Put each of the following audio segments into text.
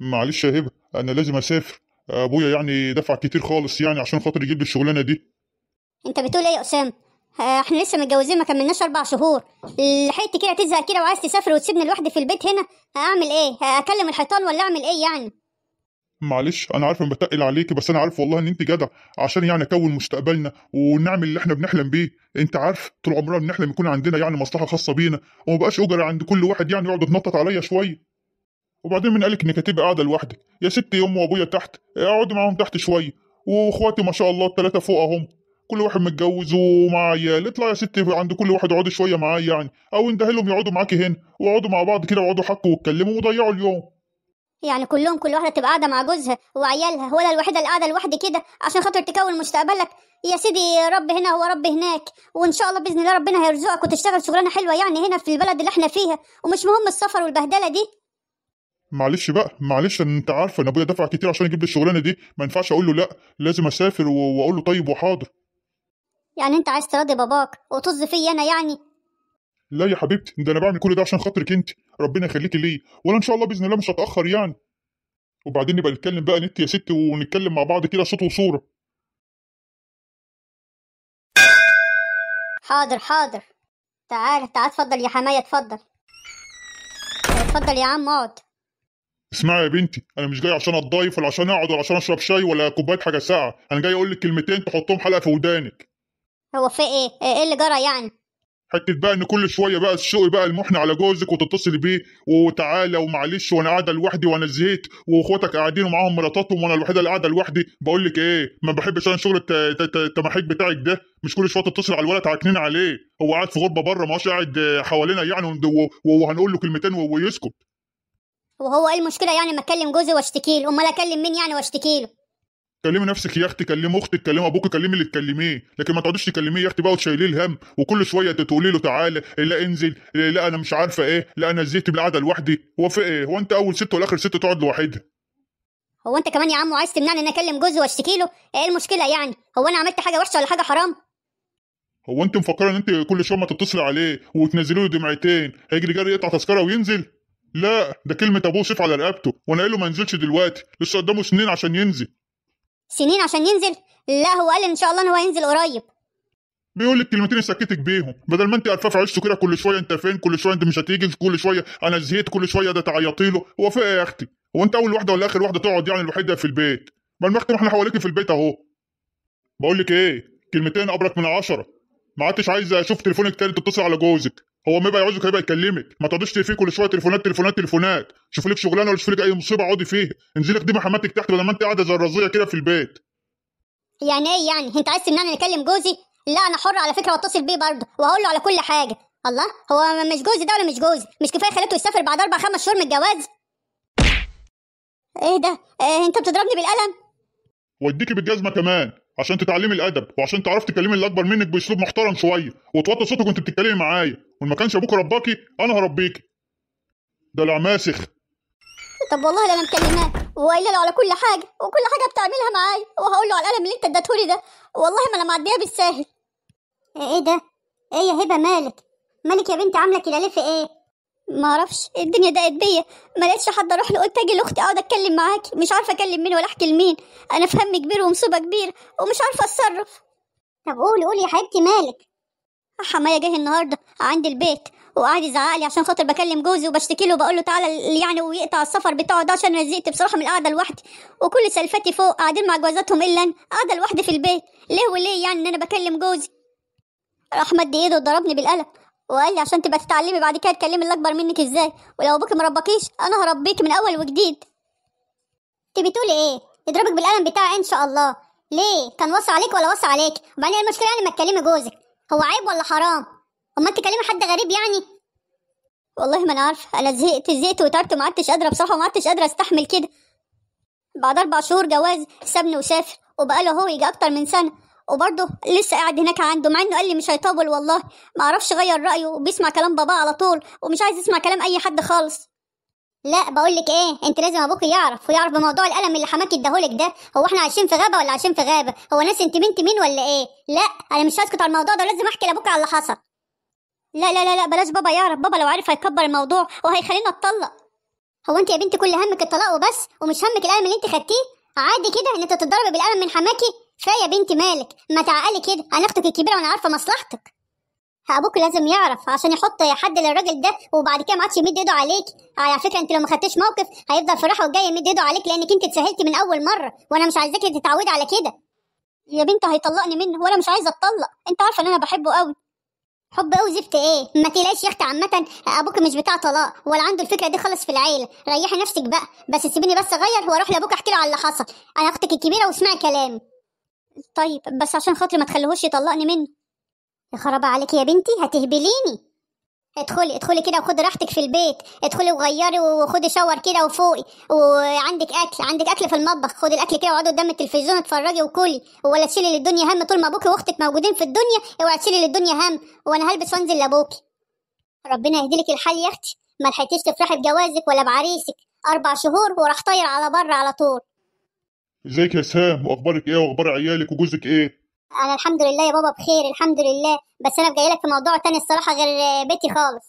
معلش يا هبه انا لازم اسافر ابويا يعني دفع كتير خالص يعني عشان خاطر يجيب لي الشغلانه دي انت بتقول ايه يا اسامه آه، احنا لسه متجوزين ما كملناش اربع شهور لحقت كده تزهق كده وعايز تسافر وتسيبني لوحدي في البيت هنا اعمل ايه اكلم الحيطان ولا اعمل ايه يعني معلش انا عارف ان بتقل عليكي بس انا عارف والله ان انت جدع عشان يعني اكون مستقبلنا ونعمل اللي احنا بنحلم بيه انت عارف طول عمرنا بنحلم يكون عندنا يعني مصلحه خاصه بينا ومبقاش اجر عند كل واحد يعني يقعد يتنطط عليا شويه وبعدين من قالك انك هتبقى قاعده لوحدك يا ستي امي وابويا تحت آه، اقعد معاهم تحت شويه واخواتي ما شاء الله الثلاثه فوق اهم كل واحد متجوز ومع عيال اطلع يا ستي عند كل واحد اقعدي شويه معاه يعني او اندهي لهم يقعدوا معاكي هنا واقعدوا مع بعض كده واقعدوا حكوا واتكلموا وضيعوا اليوم يعني كلهم كل واحده تبقى قاعده مع جوزها وعيالها ولا الوحيده اللي قاعده لوحدي كده عشان خاطر تكون مستقبلك يا سيدي رب هنا هو رب هناك وان شاء الله باذن الله ربنا هيرزقك وتشتغل شغلانه حلوه يعني هنا في البلد اللي احنا فيها ومش مهم السفر والبهدله دي معلش بقى معلش انت عارفه ان ابويا دفع كتير عشان يجيب لي الشغلانه دي ما ينفعش اقول له لا لازم اسافر واقول له طيب وحاضر يعني انت عايز تراضي باباك وطز فيا انا يعني لا يا حبيبتي ده انا بعمل كل ده عشان خاطرك انت ربنا يخليكي ليا وانا ان شاء الله باذن الله مش هتاخر يعني وبعدين نبقى نتكلم بقى نت يا ستي ونتكلم مع بعض كده صوت وصوره حاضر حاضر تعال تعال اتفضل يا حمايه اتفضل اتفضل يا عم اقعد اسمعي يا بنتي انا مش جاي عشان اتضايف ولا عشان اقعد ولا عشان اشرب شاي ولا كوبايه حاجه ساقعه انا جاي اقول لك كلمتين تحطهم حلقه في ودانك هو في ايه ايه اللي جرى يعني حته بقى ان كل شويه بقى الشوق بقى المحن على جوزك وتتصلي بيه وتعالى ومعلش وانا قاعده لوحدي وانا زهقت واخواتك قاعدين ومعاهم مراتاتهم وانا الوحيده اللي قاعده لوحدي بقول لك ايه ما بحبش انا شغل التمحيك بتاعك ده مش كل شويه تتصل على الولد تعكنين عليه هو قاعد في غربه بره ما هوش قاعد حوالينا يعني وهنقول له كلمتين ويسكت وهو ايه المشكله يعني ما اكلم جوزي واشتكي له امال اكلم مين يعني واشتكي له كلمي نفسك يا اختي كلمي اختك كلمي ابوك كلمي اللي تكلميه لكن ما تقعديش تكلميه يا اختي بقى وتشيليه الهم وكل شويه تقولي له تعالى لا انزل لا انا مش عارفه ايه لا انا زهقت من القعده لوحدي هو في ايه هو انت اول ست والاخر ست تقعد لوحدها هو انت كمان يا عم عايز تمنعني ان اكلم جوزي واشتكي له ايه المشكله يعني هو انا عملت حاجه وحشه ولا حاجه حرام هو انت مفكره ان انت كل شويه ما تتصلي عليه وتنزلي له دمعتين هيجري جري يقطع تذكره وينزل لا ده كلمة أبوه سيف على رقبته وأنا قايله ما ينزلش دلوقتي لسه قدامه سنين عشان ينزل سنين عشان ينزل؟ لا هو قال إن شاء الله إن هو ينزل قريب بيقول لك كلمتين سكتك بيهم بدل ما انت قرفاف في عيشته كده كل شويه انت فين كل شويه انت مش هتيجي كل شويه انا زهقت كل شويه ده تعيطي له هو في ايه يا اختي هو انت اول واحده ولا اخر واحده تقعد يعني الوحيده في البيت ما المختم احنا حواليك في البيت اهو بقول لك ايه كلمتين ابرك من عشرة ما عدتش عايزه اشوف تليفونك تاني تتصل على جوزك هو ما بقى يعوزك هيبقى يكلمك ما تقعديش تقفيه كل شويه تليفونات تليفونات تليفونات شوف لك شغلانه ولا شوف لك اي مصيبه اقعدي فيها انزلي خدي حماتك تحت بدل ما انت قاعده زرازيه كده في البيت يعني ايه يعني انت عايز انا اكلم جوزي لا انا حر على فكره واتصل بيه برضه وهقول له على كل حاجه الله هو مش جوزي ده ولا مش جوزي مش كفايه خليته يسافر بعد اربع خمس شهور من الجواز ايه ده إيه انت بتضربني بالقلم واديكي بالجزمه كمان عشان تتعلمي الادب وعشان تعرفي تكلمي اللي اكبر منك باسلوب محترم شويه وتوطي صوتك وانت بتتكلمي معايا وان ما كانش ابوك رباكي انا هربيكي ده ماسخ طب والله انا مكلماه وقايله له على كل حاجه وكل حاجه بتعملها معايا وهقول له على القلم اللي انت اديتهولي ده والله ما انا معديها بالساهل ايه ده ايه يا هبه مالك مالك يا بنتي عامله كده ليه في ايه ما اعرفش الدنيا ضاقت بيا ما لقيتش حد اروح له قلت اجي لاختي اقعد اتكلم معاكي مش عارفه اكلم مين ولا احكي لمين انا في هم كبير ومصيبه كبير ومش عارفه اتصرف طب قولي قولي يا حبيبتي مالك آه، حمايا جه النهارده عند البيت وقعد يزعق لي عشان خاطر بكلم جوزي وبشتكي له وبقول له تعالى يعني ويقطع السفر بتاعه ده عشان انا زهقت بصراحه من القعده لوحدي وكل سلفاتي فوق قاعدين مع جوازاتهم الا انا قاعده لوحدي في البيت ليه وليه يعني ان انا بكلم جوزي راح مد ايده وضربني بالقلم وقال لي عشان تبقى تتعلمي بعد كده تكلمي اللي اكبر منك ازاي ولو ابوكي ما ربكيش انا هربيكي من اول وجديد تبي تقولي ايه يضربك بالقلم بتاعي ان شاء الله ليه كان وصى عليك ولا وصى عليك وبعدين ايه المشكله يعني ما تكلمي جوزك هو عيب ولا حرام امال تكلمي حد غريب يعني والله ما انا عارفه انا زهقت زهقت وتعبت وما عدتش قادره بصراحه وما عدتش قادره استحمل كده بعد اربع شهور جواز سابني وسافر وبقاله هو يجي اكتر من سنه وبرضه لسه قاعد هناك عنده مع انه قال لي مش هيطول والله ما اعرفش غير رايه وبيسمع كلام بابا على طول ومش عايز يسمع كلام اي حد خالص لا بقول لك ايه انت لازم ابوك يعرف ويعرف بموضوع القلم اللي حماك اداهولك ده هو احنا عايشين في غابه ولا عايشين في غابه هو ناس انت بنت مين ولا ايه لا انا مش هسكت على الموضوع ده ولازم احكي لابوك على اللي حصل لا لا لا لا بلاش بابا يعرف بابا لو عارف هيكبر الموضوع وهيخلينا نتطلق هو انت يا بنتي كل همك الطلاق وبس ومش همك القلم اللي انت خدتيه عادي كده ان انت تتضربي بالقلم من حماكي كفايه بنتي مالك ما تعقلي كده انا اختك الكبيره وانا عارفه مصلحتك ابوك لازم يعرف عشان يحط حد للراجل ده وبعد كده ما عادش يمد ايده عليك آه، على فكره انت لو ما خدتيش موقف هيفضل في الراحه والجاي يمد ايده عليك لانك انت اتسهلتي من اول مره وانا مش عايزاكي تتعودي على كده يا بنت هيطلقني منه وانا مش عايزه اتطلق انت عارفه ان انا بحبه قوي حب قوي زفت ايه ما تلاقيش يا اختي عامه ابوك مش بتاع طلاق ولا عنده الفكره دي خالص في العيله ريحي نفسك بقى بس سيبيني بس اغير واروح لابوك احكي له على اللي حصل انا اختك الكبيره واسمعي كلامي طيب بس عشان خاطري ما تخليهوش يطلقني منه يا خرابة عليك يا بنتي هتهبليني ادخلي ادخلي كده وخدي راحتك في البيت ادخلي وغيري وخدي شاور كده وفوقي وعندك اكل عندك اكل في المطبخ خدي الاكل كده واقعدي قدام التلفزيون اتفرجي وكلي ولا تشيلي للدنيا هم طول ما ابوكي واختك موجودين في الدنيا اوعي تشيلي للدنيا هم وانا هلبس وانزل لابوكي ربنا يهديلك الحال يا اختي ما لحقتيش تفرحي بجوازك ولا بعريسك اربع شهور وراح طاير على بره على طول ازيك يا سام واخبارك ايه واخبار عيالك وجوزك ايه انا الحمد لله يا بابا بخير الحمد لله بس انا جاي لك في موضوع تاني الصراحه غير بيتي خالص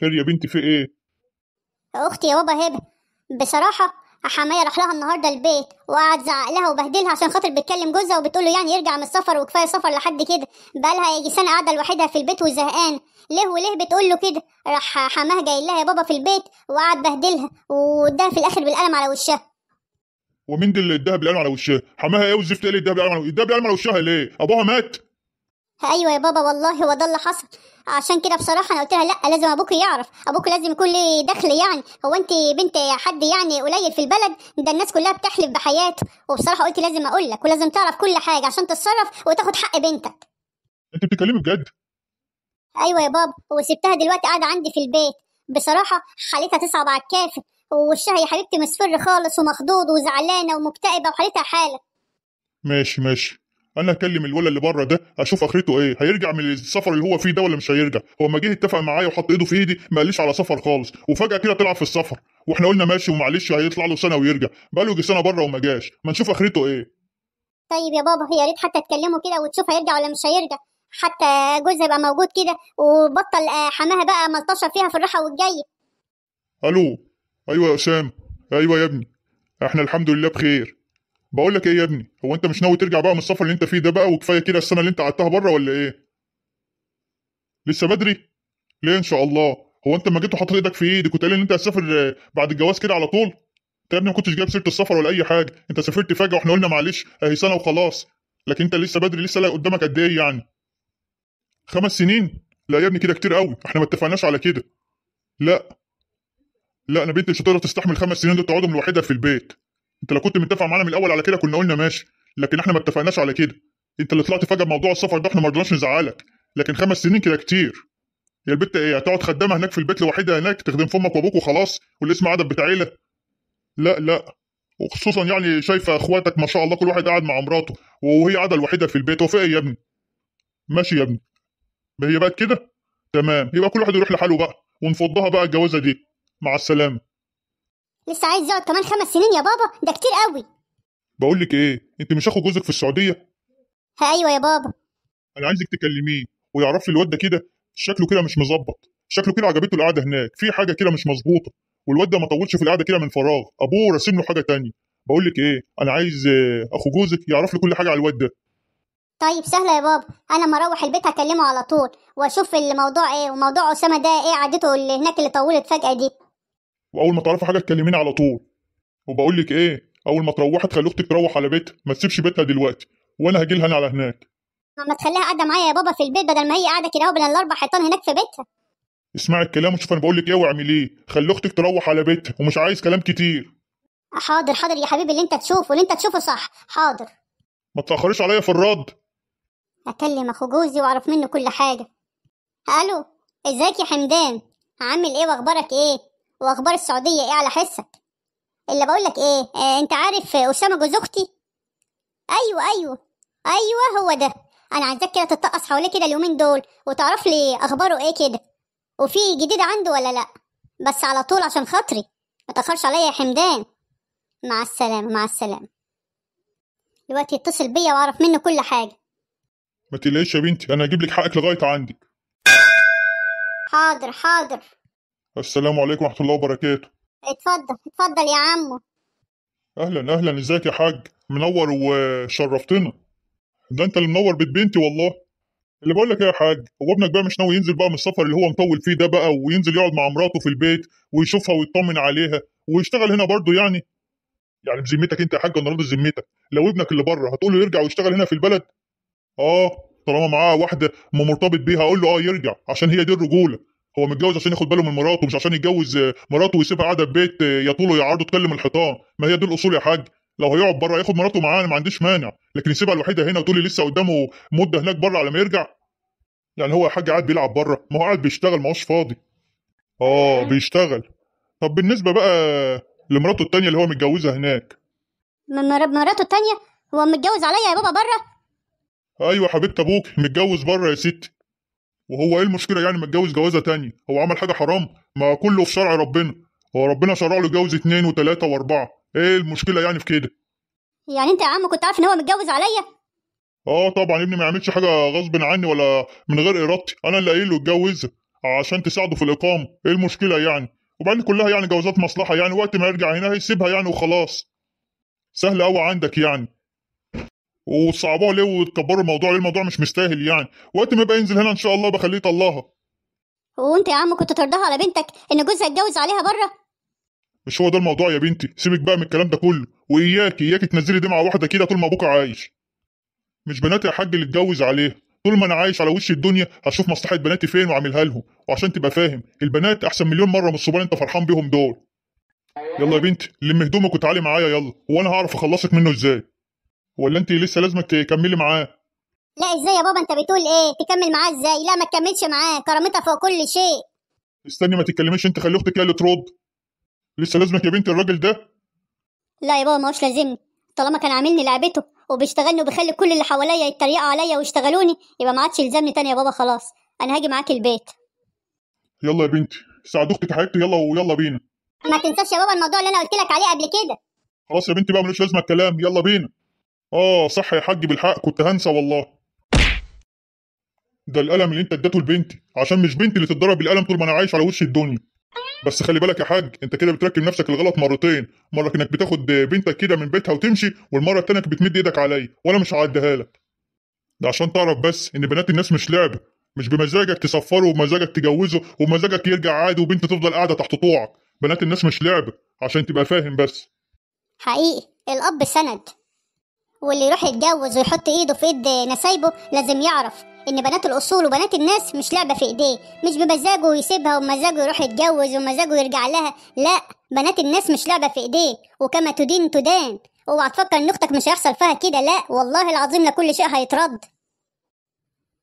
خير يا بنتي في ايه اختي يا بابا هبه بصراحه حماية راح لها النهارده البيت وقعد زعق لها وبهدلها عشان خاطر بتكلم جوزها وبتقول له يعني يرجع من السفر وكفايه سفر لحد كده لها يجي سنه قاعده لوحدها في البيت وزهقان ليه وليه بتقول له كده راح حماها جاي لها يا بابا في البيت وقعد بهدلها واداها في الاخر بالقلم على وشها ومين دي اللي اداها بالقلم على وشها حماها ايه والزفت ايه اللي اداها بالقلم على وشها؟ اداها بالقلم على وشها ليه ابوها مات ايوه يا بابا والله هو ده اللي حصل عشان كده بصراحه انا قلت لها لا لازم ابوك يعرف ابوك لازم يكون ليه دخل يعني هو انت بنت حد يعني قليل في البلد ده الناس كلها بتحلف بحياته وبصراحه قلت لازم اقول لك ولازم تعرف كل حاجه عشان تتصرف وتاخد حق بنتك انت بتتكلمي بجد ايوه يا بابا وسبتها دلوقتي قاعده عندي في البيت بصراحه حالتها تصعب على الكافر ووشها يا حبيبتي مصفر خالص ومخضوض وزعلانه ومكتئبه وحالتها حاله ماشي ماشي انا اكلم الولد اللي بره ده اشوف اخرته ايه هيرجع من السفر اللي هو فيه ده ولا مش هيرجع هو ما جه اتفق معايا وحط ايده في ايدي ما قاليش على سفر خالص وفجاه كده طلع في السفر واحنا قلنا ماشي ومعلش هيطلع له سنه ويرجع بقاله يجي سنه بره وما جاش ما نشوف اخرته ايه طيب يا بابا يا ريت حتى تكلمه كده وتشوف هيرجع ولا مش هيرجع حتى جوزها يبقى موجود كده وبطل آه، حماها بقى ملطشه فيها في الراحه والجايه الو ايوه يا اسامه ايوه يا ابني احنا الحمد لله بخير بقول لك ايه يا ابني هو انت مش ناوي ترجع بقى من السفر اللي انت فيه ده بقى وكفايه كده السنه اللي انت قعدتها بره ولا ايه لسه بدري ليه ان شاء الله هو انت لما جيت وحاطط ايدك في ايدك قايل ان انت هتسافر بعد الجواز كده على طول انت يا ابني ما كنتش جايب سيره السفر ولا اي حاجه انت سافرت فجاه واحنا قلنا معلش اهي سنه وخلاص لكن انت لسه بدري لسه لاقي قدامك قد ايه يعني خمس سنين لا يا ابني كده كتير قوي احنا ما اتفقناش على كده لا لا انا بنتي مش هتقدر تستحمل خمس سنين دول تقعدهم لوحدها في البيت انت لو كنت متفق معانا من الاول على كده كنا قلنا ماشي لكن احنا ما اتفقناش على كده انت اللي طلعت فجاه بموضوع السفر ده احنا ما رضناش نزعلك لكن خمس سنين كده كتير يا البت ايه هتقعد خدامه هناك في البيت لوحدها هناك تخدم في امك وابوك وخلاص واللي اسمه عدد بتاع عيله لا لا وخصوصا يعني شايفه اخواتك ما شاء الله كل واحد قاعد مع مراته وهي قاعده لوحدها في البيت وفي ايه يا ابني ماشي يا ابني هي بقت كده تمام يبقى كل واحد يروح لحاله بقى ونفضها بقى الجوازه دي مع السلامه لسه عايز يقعد كمان خمس سنين يا بابا ده كتير قوي بقول لك ايه انت مش اخو جوزك في السعوديه ها ايوه يا بابا انا عايزك تكلميه ويعرف لي الواد ده كده شكله كده مش مظبط شكله كده عجبته القعده هناك في حاجه كده مش مظبوطه والواد ده ما طولش في القعده كده من فراغ ابوه راسم له حاجه تانية بقول لك ايه انا عايز آه، اخو جوزك يعرف لي كل حاجه على الواد ده طيب سهله يا بابا انا لما اروح البيت هكلمه على طول واشوف الموضوع ايه وموضوع اسامه ده ايه عادته اللي هناك اللي طولت فجاه دي واول ما تعرفي حاجه تكلميني على طول وبقول لك ايه اول ما تروحي تخلي اختك تروح على بيتها ما تسيبش بيتها دلوقتي وانا هاجي لها انا على هناك اما تخليها قاعده معايا يا بابا في البيت بدل ما هي قاعده كده اهو بين الاربع حيطان هناك في بيتها اسمعي الكلام وشوف انا بقول لك ايه ايه خلي اختك تروح على بيتها ومش عايز كلام كتير حاضر حاضر يا حبيبي اللي انت تشوفه اللي انت تشوفه صح حاضر ما تاخريش عليا في الرد اكلم اخو جوزي واعرف منه كل حاجه الو ازيك يا حمدان عامل ايه واخبارك ايه واخبار السعوديه ايه على حسك اللي بقول لك ايه آه انت عارف اسامه جوز اختي ايوه ايوه ايوه هو ده انا عايزاك كده تتقص حواليه كده اليومين دول وتعرف لي اخباره ايه كده وفي جديد عنده ولا لا بس على طول عشان خاطري ما تاخرش عليا يا حمدان مع السلامه مع السلامه دلوقتي اتصل بيا واعرف منه كل حاجه ما تقلقيش يا بنتي انا هجيب لك حقك لغايه عندك حاضر حاضر السلام عليكم ورحمة الله وبركاته اتفضل اتفضل يا عمو أهلا أهلا إزيك يا حاج منور وشرفتنا ده أنت اللي منور بيت بنتي والله اللي بقول لك ايه يا حاج هو ابنك بقى مش ناوي ينزل بقى من السفر اللي هو مطول فيه ده بقى وينزل يقعد مع مراته في البيت ويشوفها ويطمن عليها ويشتغل هنا برضه يعني يعني بذمتك انت يا حاج انا راضي بذمتك. لو ابنك اللي بره هتقول له يرجع ويشتغل هنا في البلد اه طالما معاه واحده مرتبط بيها اقول له اه يرجع عشان هي دي الرجوله هو متجوز عشان ياخد باله من مراته مش عشان يتجوز آه، مراته ويسيبها قاعده في بيت آه، يا طول يا عرضه تكلم الحيطان ما هي دي الاصول يا حاج لو هيقعد بره ياخد مراته معاه انا ما عنديش مانع لكن يسيبها الوحيده هنا وتقول لي لسه قدامه مده هناك بره على ما يرجع يعني هو يا حاج قاعد بيلعب بره ما هو قاعد بيشتغل ما هوش فاضي اه بيشتغل طب بالنسبه بقى لمراته التانية اللي هو متجوزها هناك مراته التانية هو متجوز عليا يا بابا بره ايوه حبيبتي ابوك متجوز بره يا ستي وهو ايه المشكله يعني ما اتجوز جوازه تانية هو عمل حاجه حرام ما كله في شرع ربنا هو ربنا شرع له يتجوز اتنين وتلاته واربعه ايه المشكله يعني في كده يعني انت يا عم كنت عارف ان هو متجوز عليا اه طبعا ابني ما يعملش حاجه غصب عني ولا من غير ارادتي انا اللي قايل له اتجوزها عشان تساعده في الاقامه ايه المشكله يعني وبعدين كلها يعني جوازات مصلحه يعني وقت ما يرجع هنا هيسيبها يعني وخلاص سهل قوي عندك يعني وصعبوها ليه وتكبروا الموضوع ليه الموضوع مش مستاهل يعني وقت ما يبقى ينزل هنا ان شاء الله بخليه يطلعها وانت يا عم كنت ترضاها على بنتك ان جوزها اتجوز عليها بره مش هو ده الموضوع يا بنتي سيبك بقى من الكلام ده كله واياكي اياكي تنزلي دمعه واحده كده طول ما ابوك عايش مش بناتي يا حاج اللي اتجوز عليها طول ما انا عايش على وش الدنيا هشوف مصلحه بناتي فين واعملها لهم وعشان تبقى فاهم البنات احسن مليون مره من الصبيان انت فرحان بيهم دول يلا يا بنتي لم هدومك وتعالي معايا يلا وانا هعرف اخلصك منه ازاي ولا انت لسه لازمك تكملي معاه لا ازاي يا بابا انت بتقول ايه تكمل معاه ازاي لا ما تكملش معاه كرامتها فوق كل شيء استني ما تتكلميش انت خلي اختك هي اللي ترد لسه لازمك يا بنت الراجل ده لا يا بابا ما هوش لازمني طالما كان عاملني لعبته وبيشتغلني وبيخلي كل اللي حواليا يتريقوا عليا ويشتغلوني يبقى ما عادش يلزمني تاني يا بابا خلاص انا هاجي معاك البيت يلا يا بنتي ساعد اختك حبيبتي يلا ويلا بينا ما تنساش يا بابا الموضوع اللي انا قلت لك عليه قبل كده خلاص يا بنتي بقى ملوش لازمه الكلام يلا بينا اه صح يا حاج بالحق كنت هنسى والله ده القلم اللي انت اديته لبنتي عشان مش بنتي اللي تتضرب بالقلم طول ما انا عايش على وش الدنيا بس خلي بالك يا حاج انت كده بتركب نفسك الغلط مرتين مره انك بتاخد بنتك كده من بيتها وتمشي والمره التانيه بتمد ايدك عليا وانا مش هعديها لك ده عشان تعرف بس ان بنات الناس مش لعبه مش بمزاجك تسفره وبمزاجك تجوزه وبمزاجك يرجع عادي وبنت تفضل قاعده تحت طوعك بنات الناس مش لعبه عشان تبقى فاهم بس حقيقي الاب سند واللي يروح يتجوز ويحط ايده في ايد نسايبه لازم يعرف ان بنات الاصول وبنات الناس مش لعبه في ايديه مش بمزاجه ويسيبها ومزاجه يروح يتجوز ومزاجه يرجع لها لا بنات الناس مش لعبه في ايديه وكما تدين تدان اوعى تفكر ان اختك مش هيحصل فيها كده لا والله العظيم لكل شيء هيترد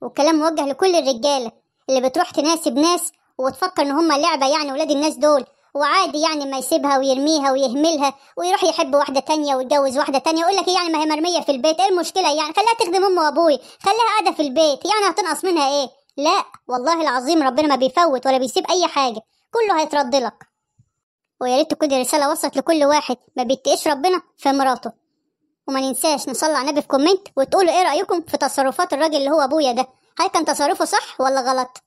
والكلام موجه لكل الرجاله اللي بتروح تناسب ناس وتفكر ان هم لعبه يعني ولاد الناس دول وعادي يعني ما يسيبها ويرميها ويهملها ويروح يحب واحدة تانية ويتجوز واحدة تانية يقول لك إيه يعني ما هي مرمية في البيت ايه المشكلة يعني خليها تخدم امه وأبوي خليها قاعدة في البيت يعني هتنقص منها ايه لا والله العظيم ربنا ما بيفوت ولا بيسيب أي حاجة كله هيترد لك ويا ريت تكون الرسالة وصلت لكل واحد ما بيتقيش ربنا في مراته وما ننساش نصلي على النبي في كومنت وتقولوا ايه رأيكم في تصرفات الراجل اللي هو أبويا ده هل كان تصرفه صح ولا غلط